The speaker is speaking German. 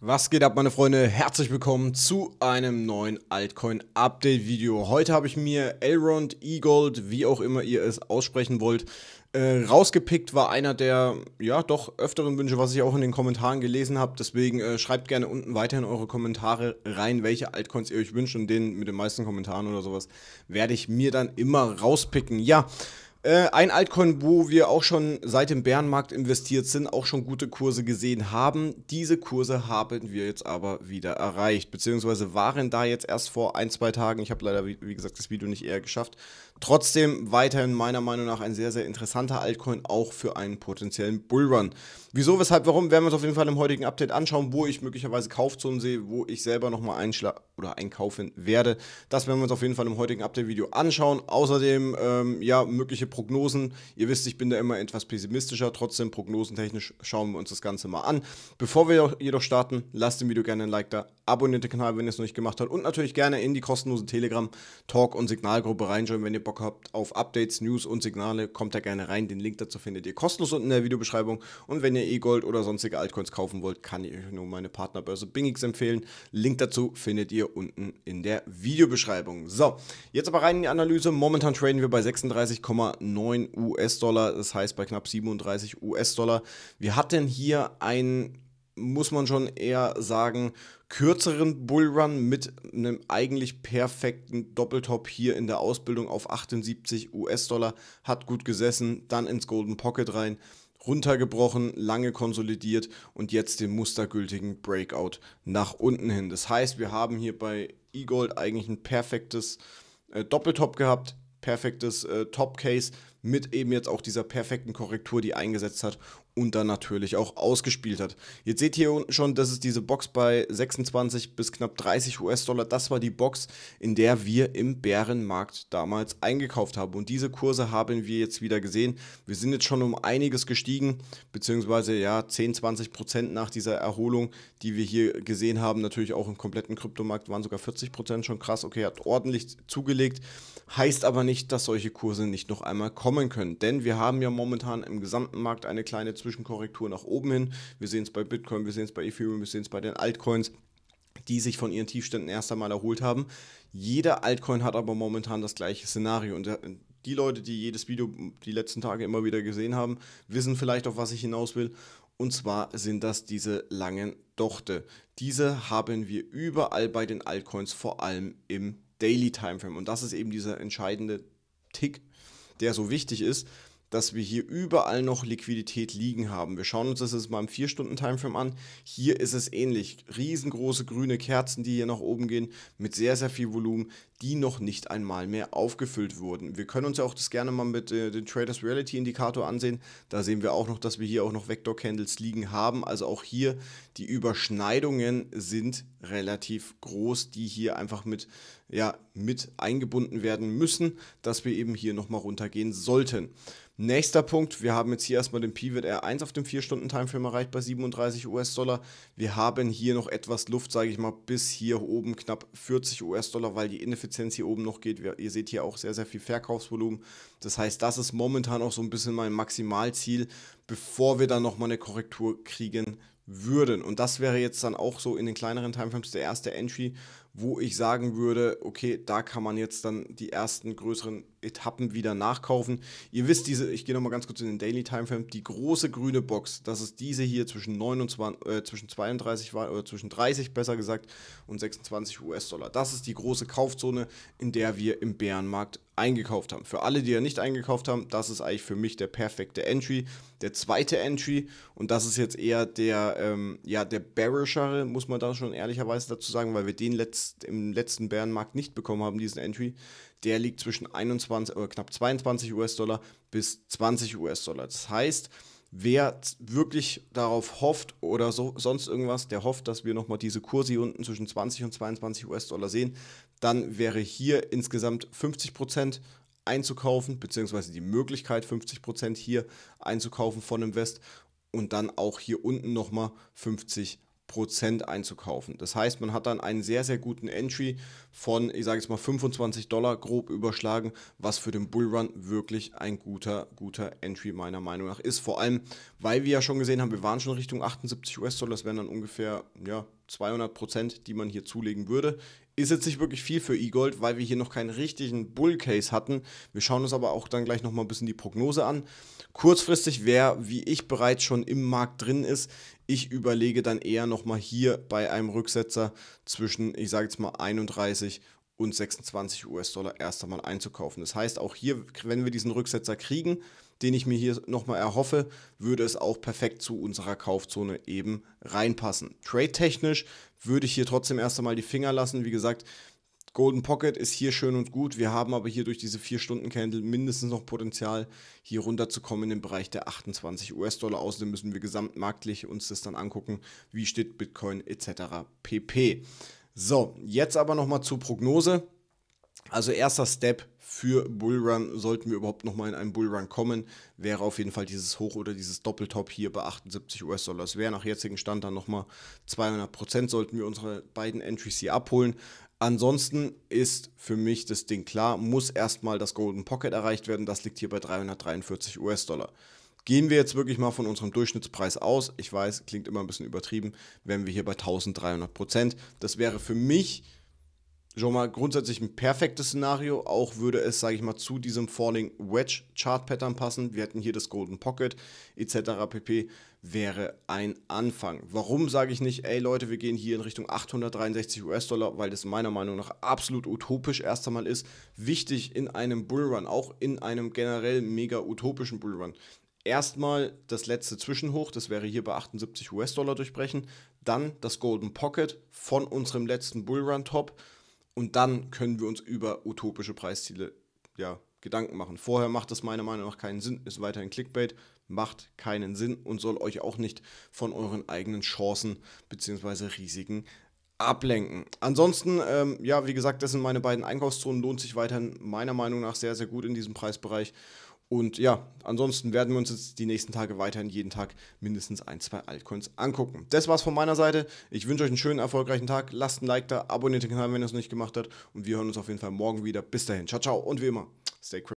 Was geht ab, meine Freunde? Herzlich willkommen zu einem neuen Altcoin-Update-Video. Heute habe ich mir Elrond, E-Gold, wie auch immer ihr es aussprechen wollt, äh, rausgepickt. War einer der, ja, doch öfteren Wünsche, was ich auch in den Kommentaren gelesen habe. Deswegen äh, schreibt gerne unten weiterhin eure Kommentare rein, welche Altcoins ihr euch wünscht. Und den mit den meisten Kommentaren oder sowas werde ich mir dann immer rauspicken. Ja, äh, äh, ein Altcoin, wo wir auch schon seit dem Bärenmarkt investiert sind, auch schon gute Kurse gesehen haben. Diese Kurse haben wir jetzt aber wieder erreicht, beziehungsweise waren da jetzt erst vor ein, zwei Tagen. Ich habe leider, wie, wie gesagt, das Video nicht eher geschafft, Trotzdem weiterhin meiner Meinung nach ein sehr, sehr interessanter Altcoin, auch für einen potenziellen Bullrun. Wieso, weshalb, warum, werden wir uns auf jeden Fall im heutigen Update anschauen, wo ich möglicherweise Kaufzonen sehe, wo ich selber nochmal einschlagen oder einkaufen werde. Das werden wir uns auf jeden Fall im heutigen Update-Video anschauen. Außerdem, ähm, ja, mögliche Prognosen. Ihr wisst, ich bin da immer etwas pessimistischer, trotzdem prognosentechnisch schauen wir uns das Ganze mal an. Bevor wir jedoch starten, lasst dem Video gerne ein Like da, abonniert den Kanal, wenn ihr es noch nicht gemacht habt und natürlich gerne in die kostenlose Telegram-Talk- und Signalgruppe reinschauen, wenn ihr Bock habt auf Updates, News und Signale, kommt da gerne rein. Den Link dazu findet ihr kostenlos unten in der Videobeschreibung. Und wenn ihr E-Gold oder sonstige Altcoins kaufen wollt, kann ich euch nur meine Partnerbörse Bingix empfehlen. Link dazu findet ihr unten in der Videobeschreibung. So, jetzt aber rein in die Analyse. Momentan traden wir bei 36,9 US-Dollar, das heißt bei knapp 37 US-Dollar. Wir hatten hier ein muss man schon eher sagen, kürzeren Bullrun mit einem eigentlich perfekten Doppeltop hier in der Ausbildung auf 78 US-Dollar hat gut gesessen, dann ins Golden Pocket rein, runtergebrochen, lange konsolidiert und jetzt den mustergültigen Breakout nach unten hin. Das heißt, wir haben hier bei E-Gold eigentlich ein perfektes äh, Doppeltop gehabt, perfektes äh, Top-Case mit eben jetzt auch dieser perfekten Korrektur, die eingesetzt hat und dann natürlich auch ausgespielt hat. Jetzt seht ihr unten schon, das ist diese Box bei 26 bis knapp 30 US-Dollar. Das war die Box, in der wir im Bärenmarkt damals eingekauft haben. Und diese Kurse haben wir jetzt wieder gesehen. Wir sind jetzt schon um einiges gestiegen, beziehungsweise ja 10, 20 Prozent nach dieser Erholung, die wir hier gesehen haben. Natürlich auch im kompletten Kryptomarkt waren sogar 40 Prozent schon krass. Okay, hat ordentlich zugelegt. Heißt aber nicht, dass solche Kurse nicht noch einmal kommen können. Denn wir haben ja momentan im gesamten Markt eine kleine Zwischen Zwischenkorrektur nach oben hin. Wir sehen es bei Bitcoin, wir sehen es bei Ethereum, wir sehen es bei den Altcoins die sich von ihren Tiefständen erst einmal erholt haben. Jeder Altcoin hat aber momentan das gleiche Szenario. Und äh, die Leute, die jedes Video die letzten Tage immer wieder gesehen haben, wissen vielleicht, auf was ich hinaus will. Und zwar sind das diese langen Dochte. Diese haben wir überall bei den Altcoins, vor allem im Daily Timeframe. Und das ist eben dieser entscheidende Tick, der so wichtig ist, dass wir hier überall noch Liquidität liegen haben. Wir schauen uns das jetzt mal im 4-Stunden-Timeframe an. Hier ist es ähnlich. Riesengroße grüne Kerzen, die hier nach oben gehen, mit sehr, sehr viel Volumen die noch nicht einmal mehr aufgefüllt wurden. Wir können uns ja auch das gerne mal mit äh, dem Traders Reality Indikator ansehen. Da sehen wir auch noch, dass wir hier auch noch Vector Candles liegen haben. Also auch hier die Überschneidungen sind relativ groß, die hier einfach mit, ja, mit eingebunden werden müssen, dass wir eben hier nochmal runtergehen sollten. Nächster Punkt, wir haben jetzt hier erstmal den Pivot R1 auf dem 4-Stunden-Timeframe erreicht bei 37 US-Dollar. Wir haben hier noch etwas Luft, sage ich mal, bis hier oben knapp 40 US-Dollar, weil die Ineffizienz Effizienz hier oben noch geht. Wir, ihr seht hier auch sehr, sehr viel Verkaufsvolumen. Das heißt, das ist momentan auch so ein bisschen mein Maximalziel, bevor wir dann nochmal eine Korrektur kriegen würden. Und das wäre jetzt dann auch so in den kleineren Timeframes der erste Entry, wo ich sagen würde, okay, da kann man jetzt dann die ersten größeren Etappen wieder nachkaufen. Ihr wisst diese, ich gehe nochmal ganz kurz in den Daily Timeframe, die große grüne Box, das ist diese hier zwischen, 29, äh, zwischen 32 oder zwischen 30 besser gesagt und 26 US-Dollar. Das ist die große Kaufzone, in der wir im Bärenmarkt eingekauft haben. Für alle, die ja nicht eingekauft haben, das ist eigentlich für mich der perfekte Entry. Der zweite Entry, und das ist jetzt eher der, ähm, ja, der bearischere, muss man da schon ehrlicherweise dazu sagen, weil wir den letzten jetzt im letzten Bärenmarkt nicht bekommen haben, diesen Entry, der liegt zwischen 21 oder äh, knapp 22 US-Dollar bis 20 US-Dollar. Das heißt, wer wirklich darauf hofft oder so, sonst irgendwas, der hofft, dass wir nochmal diese Kurse hier unten zwischen 20 und 22 US-Dollar sehen, dann wäre hier insgesamt 50 Prozent einzukaufen, beziehungsweise die Möglichkeit 50 Prozent hier einzukaufen von Invest und dann auch hier unten nochmal 50 Prozent. Prozent einzukaufen. Das heißt, man hat dann einen sehr, sehr guten Entry von, ich sage jetzt mal 25 Dollar grob überschlagen, was für den Bullrun wirklich ein guter, guter Entry meiner Meinung nach ist. Vor allem, weil wir ja schon gesehen haben, wir waren schon Richtung 78 US-Dollar, das wären dann ungefähr ja, 200 Prozent, die man hier zulegen würde ist jetzt nicht wirklich viel für E-Gold, weil wir hier noch keinen richtigen Bullcase hatten. Wir schauen uns aber auch dann gleich nochmal ein bisschen die Prognose an. Kurzfristig, wer wie ich bereits schon im Markt drin ist, ich überlege dann eher nochmal hier bei einem Rücksetzer zwischen, ich sage jetzt mal 31 und 26 US-Dollar erst einmal einzukaufen. Das heißt, auch hier, wenn wir diesen Rücksetzer kriegen, den ich mir hier nochmal erhoffe, würde es auch perfekt zu unserer Kaufzone eben reinpassen. Trade-technisch würde ich hier trotzdem erst einmal die Finger lassen. Wie gesagt, Golden Pocket ist hier schön und gut. Wir haben aber hier durch diese 4-Stunden-Candle mindestens noch Potenzial, hier runterzukommen in den Bereich der 28 US-Dollar. Außerdem müssen wir gesamtmarktlich uns das dann angucken, wie steht Bitcoin etc. pp. So, jetzt aber nochmal zur Prognose. Also erster Step für Bullrun, sollten wir überhaupt nochmal in einen Bullrun kommen, wäre auf jeden Fall dieses Hoch- oder dieses Doppeltop hier bei 78 US-Dollar. Es wäre nach jetzigem Stand dann nochmal 200 Prozent, sollten wir unsere beiden Entries hier abholen. Ansonsten ist für mich das Ding klar, muss erstmal das Golden Pocket erreicht werden. Das liegt hier bei 343 US-Dollar. Gehen wir jetzt wirklich mal von unserem Durchschnittspreis aus. Ich weiß, klingt immer ein bisschen übertrieben, wären wir hier bei 1300 Prozent. Das wäre für mich schon mal grundsätzlich ein perfektes Szenario. Auch würde es, sage ich mal, zu diesem Falling Wedge Chart Pattern passen. Wir hätten hier das Golden Pocket etc. pp. wäre ein Anfang. Warum sage ich nicht, ey Leute, wir gehen hier in Richtung 863 US-Dollar, weil das meiner Meinung nach absolut utopisch erst einmal ist. Wichtig in einem Bullrun, auch in einem generell mega utopischen Bullrun. Erstmal das letzte Zwischenhoch, das wäre hier bei 78 US-Dollar durchbrechen. Dann das Golden Pocket von unserem letzten Bullrun-Top und dann können wir uns über utopische Preisziele ja, Gedanken machen. Vorher macht das meiner Meinung nach keinen Sinn, ist weiterhin Clickbait, macht keinen Sinn und soll euch auch nicht von euren eigenen Chancen bzw. Risiken ablenken. Ansonsten, ähm, ja, wie gesagt, das sind meine beiden Einkaufszonen, lohnt sich weiterhin meiner Meinung nach sehr, sehr gut in diesem Preisbereich. Und ja, ansonsten werden wir uns jetzt die nächsten Tage weiterhin jeden Tag mindestens ein, zwei Altcoins angucken. Das war's von meiner Seite. Ich wünsche euch einen schönen, erfolgreichen Tag. Lasst ein Like da, abonniert den Kanal, wenn ihr es noch nicht gemacht habt. Und wir hören uns auf jeden Fall morgen wieder. Bis dahin. Ciao, ciao. Und wie immer, stay crazy.